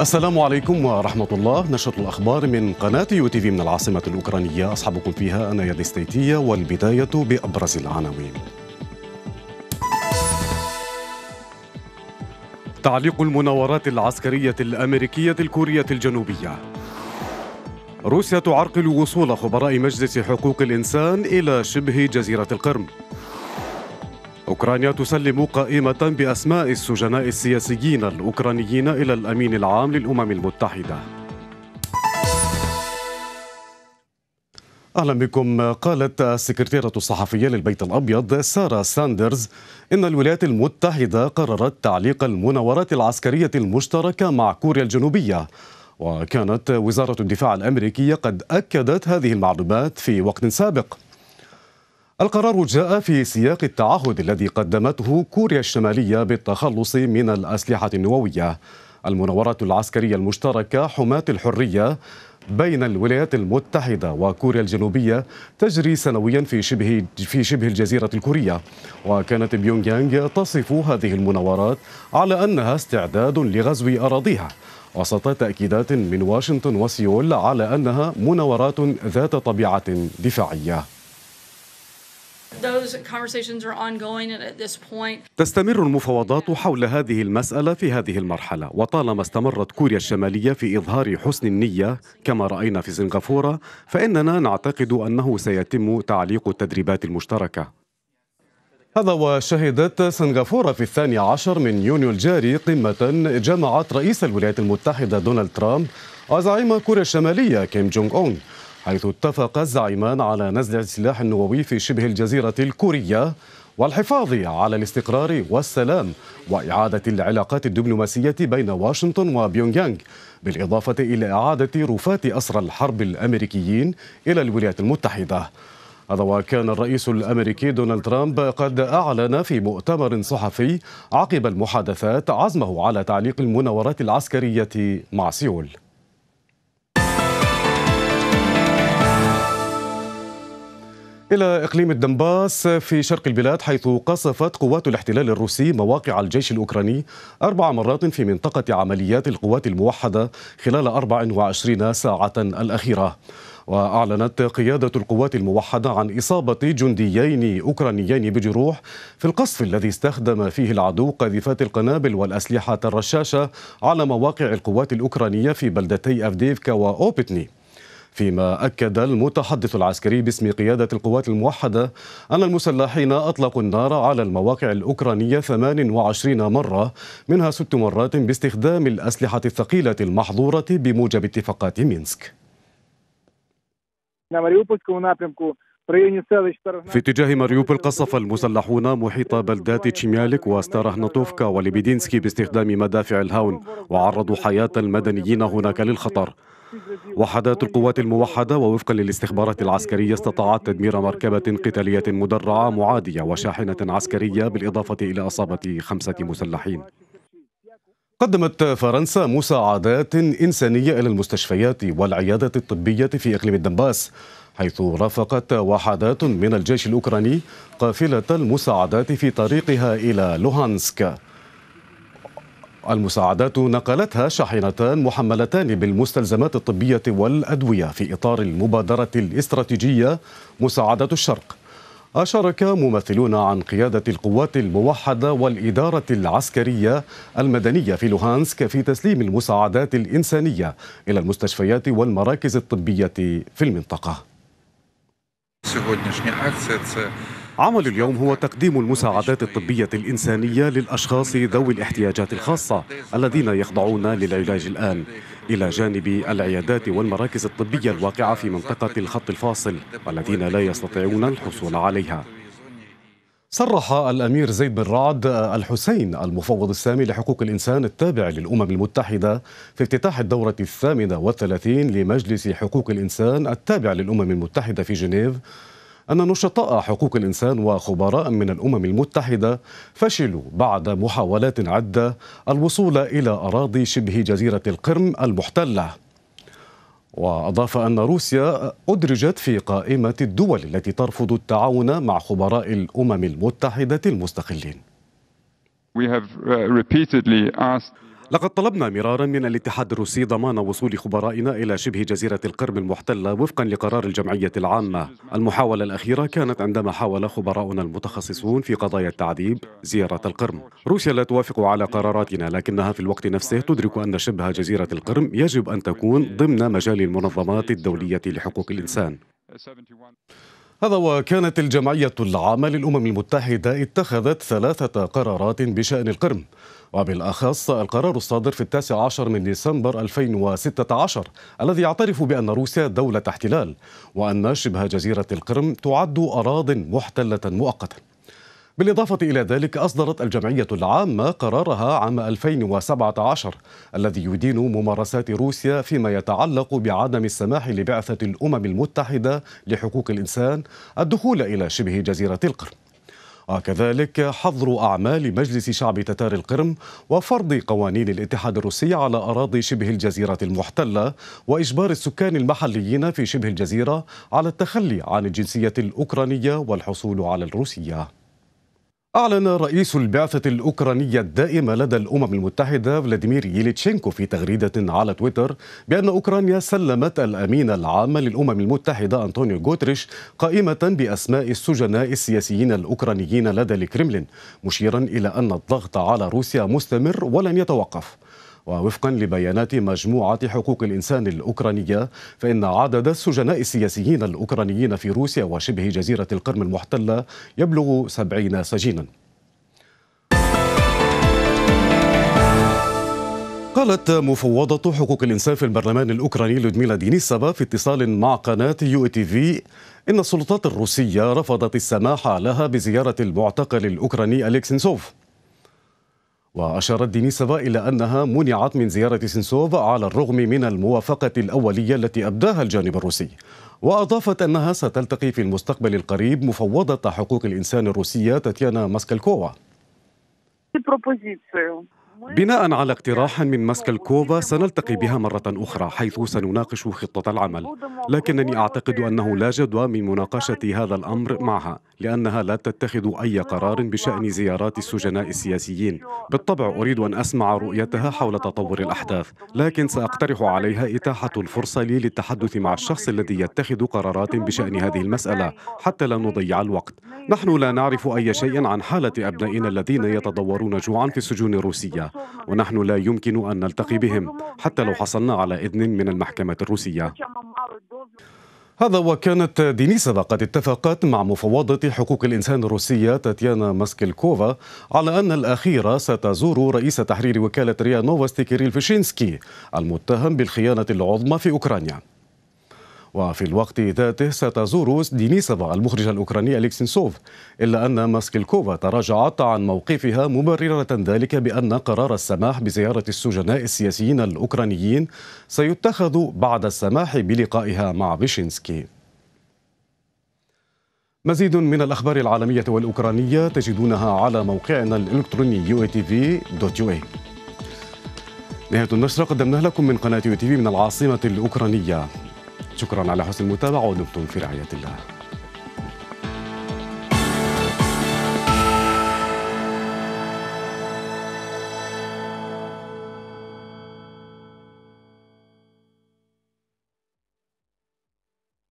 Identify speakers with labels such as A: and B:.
A: السلام عليكم ورحمة الله نشرة الأخبار من قناة يو تي في من العاصمة الأوكرانية أصحابكم فيها أنا يد ستيتية والبداية بأبرز العناوين تعليق المناورات العسكرية الأمريكية الكورية الجنوبية روسيا تعرقل وصول خبراء مجلس حقوق الإنسان إلى شبه جزيرة القرم أوكرانيا تسلم قائمة بأسماء السجناء السياسيين الأوكرانيين إلى الأمين العام للأمم المتحدة اهلا بكم قالت السكرتيره الصحفيه للبيت الابيض ساره ساندرز ان الولايات المتحده قررت تعليق المناورات العسكريه المشتركه مع كوريا الجنوبيه وكانت وزاره الدفاع الامريكيه قد اكدت هذه المعلومات في وقت سابق القرار جاء في سياق التعهد الذي قدمته كوريا الشمالية بالتخلص من الأسلحة النووية المناورة العسكرية المشتركة حماة الحرية بين الولايات المتحدة وكوريا الجنوبية تجري سنويا في شبه في شبه الجزيرة الكورية وكانت بيونغ يانغ تصف هذه المناورات على أنها استعداد لغزو أراضيها وسط تأكيدات من واشنطن وسيول على أنها مناورات ذات طبيعة دفاعية تستمر المفاوضات حول هذه المسألة في هذه المرحلة وطالما استمرت كوريا الشمالية في إظهار حسن النية كما رأينا في سنغافورة فإننا نعتقد أنه سيتم تعليق التدريبات المشتركة هذا وشهدت سنغافورة في الثاني عشر من يونيو الجاري قمة جمعت رئيس الولايات المتحدة دونالد ترامب وزعيم كوريا الشمالية كيم جونغ أونغ حيث اتفق الزعيمان على نزع السلاح النووي في شبه الجزيرة الكورية والحفاظ على الاستقرار والسلام وإعادة العلاقات الدبلوماسية بين واشنطن وبيونغيانغ بالإضافة إلى إعادة رفات أسرى الحرب الأمريكيين إلى الولايات المتحدة هذا وكان الرئيس الامريكي دونالد ترامب قد اعلن في مؤتمر صحفي عقب المحادثات عزمه على تعليق المناورات العسكريه مع سيول إلى إقليم الدنباس في شرق البلاد حيث قصفت قوات الاحتلال الروسي مواقع الجيش الأوكراني أربع مرات في منطقة عمليات القوات الموحدة خلال 24 ساعة الأخيرة وأعلنت قيادة القوات الموحدة عن إصابة جنديين أوكرانيين بجروح في القصف الذي استخدم فيه العدو قاذفات القنابل والأسلحة الرشاشة على مواقع القوات الأوكرانية في بلدتي أفديفكا وأوبتني فيما أكد المتحدث العسكري باسم قيادة القوات الموحدة أن المسلحين أطلقوا النار على المواقع الأوكرانية 28 مرة منها ست مرات باستخدام الأسلحة الثقيلة المحظورة بموجب اتفاقات مينسك في اتجاه ماريوبل قصف المسلحون محيط بلدات تشيميالك وستارهنطوفكا وليبيدينسكي باستخدام مدافع الهاون وعرضوا حياة المدنيين هناك للخطر وحدات القوات الموحدة ووفقا للاستخبارات العسكرية استطاعت تدمير مركبة قتالية مدرعة معادية وشاحنة عسكرية بالإضافة إلى إصابة خمسة مسلحين قدمت فرنسا مساعدات إنسانية إلى المستشفيات والعيادة الطبية في إقليم الدنباس حيث رافقت وحدات من الجيش الأوكراني قافلة المساعدات في طريقها إلى لوهانسك المساعدات نقلتها شاحنتان محملتان بالمستلزمات الطبية والأدوية في إطار المبادرة الاستراتيجية مساعدة الشرق أشارك ممثلون عن قيادة القوات الموحدة والإدارة العسكرية المدنية في لوهانسك في تسليم المساعدات الإنسانية إلى المستشفيات والمراكز الطبية في المنطقة. عمل اليوم هو تقديم المساعدات الطبية الإنسانية للأشخاص ذوي الاحتياجات الخاصة الذين يخضعون للعلاج الآن إلى جانب العيادات والمراكز الطبية الواقعة في منطقة الخط الفاصل والذين لا يستطيعون الحصول عليها صرح الأمير زيد بن رعد الحسين المفوض السامي لحقوق الإنسان التابع للأمم المتحدة في افتتاح الدورة الثامنة والثلاثين لمجلس حقوق الإنسان التابع للأمم المتحدة في جنيف أن نشطاء حقوق الإنسان وخبراء من الأمم المتحدة فشلوا بعد محاولات عدة الوصول إلى أراضي شبه جزيرة القرم المحتلة وأضاف أن روسيا أدرجت في قائمة الدول التي ترفض التعاون مع خبراء الأمم المتحدة المستقلين uh, لقد طلبنا مرارا من الاتحاد الروسي ضمان وصول خبرائنا إلى شبه جزيرة القرم المحتلة وفقا لقرار الجمعية العامة المحاولة الأخيرة كانت عندما حاول خبراؤنا المتخصصون في قضايا التعذيب زيارة القرم روسيا لا توافق على قراراتنا لكنها في الوقت نفسه تدرك أن شبه جزيرة القرم يجب أن تكون ضمن مجال المنظمات الدولية لحقوق الإنسان هذا وكانت الجمعية العامة للأمم المتحدة اتخذت ثلاثة قرارات بشأن القرم وبالأخص القرار الصادر في التاسع عشر من ديسمبر 2016 الذي يعترف بأن روسيا دولة احتلال وأن شبه جزيرة القرم تعد أراض محتلة مؤقتا بالإضافة إلى ذلك أصدرت الجمعية العامة قرارها عام 2017 الذي يدين ممارسات روسيا فيما يتعلق بعدم السماح لبعثة الأمم المتحدة لحقوق الإنسان الدخول إلى شبه جزيرة القرم وكذلك حظر أعمال مجلس شعب تتار القرم وفرض قوانين الاتحاد الروسي على أراضي شبه الجزيرة المحتلة وإجبار السكان المحليين في شبه الجزيرة على التخلي عن الجنسية الأوكرانية والحصول على الروسية أعلن رئيس البعثة الأوكرانية الدائمة لدى الأمم المتحدة فلاديمير ييليتشينكو في تغريدة على تويتر بأن أوكرانيا سلمت الأمين العام للأمم المتحدة أنطونيو غوتريش قائمة بأسماء السجناء السياسيين الأوكرانيين لدى الكرملين مشيرا إلى أن الضغط على روسيا مستمر ولن يتوقف ووفقا لبيانات مجموعة حقوق الإنسان الأوكرانية فإن عدد السجناء السياسيين الأوكرانيين في روسيا وشبه جزيرة القرم المحتلة يبلغ 70 سجينا قالت مفوضة حقوق الإنسان في البرلمان الأوكراني لودميلا دينيسابا في اتصال مع قناة يو تي في إن السلطات الروسية رفضت السماح لها بزيارة المعتقل الأوكراني أليكسينسوف وأشارت دينيسفا إلى أنها منعت من زيارة سنسوف على الرغم من الموافقة الأولية التي أبداها الجانب الروسي وأضافت أنها ستلتقي في المستقبل القريب مفوضة حقوق الإنسان الروسية تاتيانا ماسكالكوفا بناء على اقتراح من مسك الكوفا سنلتقي بها مرة أخرى حيث سنناقش خطة العمل لكنني أعتقد أنه لا جدوى من مناقشة هذا الأمر معها لأنها لا تتخذ أي قرار بشأن زيارات السجناء السياسيين بالطبع أريد أن أسمع رؤيتها حول تطور الأحداث لكن سأقترح عليها إتاحة الفرصة لي للتحدث مع الشخص الذي يتخذ قرارات بشأن هذه المسألة حتى لا نضيع الوقت نحن لا نعرف أي شيء عن حالة أبنائنا الذين يتضورون جوعا في السجون الروسية ونحن لا يمكن أن نلتقي بهم حتى لو حصلنا على إذن من المحكمة الروسية هذا وكانت دينيسيفا قد اتفقت مع مفوضة حقوق الإنسان الروسية تاتيانا ماسكلكوفا على أن الأخيرة ستزور رئيس تحرير وكالة ريا نوفا كيريل فيشينسكي المتهم بالخيانة العظمى في أوكرانيا وفي الوقت ذاته ستزور دينيسفا المخرج الأوكراني أليكسينسوف إلا أن ماسكلكوفا تراجعت عن موقفها مبررة ذلك بأن قرار السماح بزيارة السجناء السياسيين الأوكرانيين سيتخذ بعد السماح بلقائها مع فيشينسكي مزيد من الأخبار العالمية والأوكرانية تجدونها على موقعنا الإلكتروني uatv.ua نهاية النشرة قدمناها لكم من قناة يو تي في من العاصمة الأوكرانية شكرا على حسن المتابعة ودمتم في رعاية الله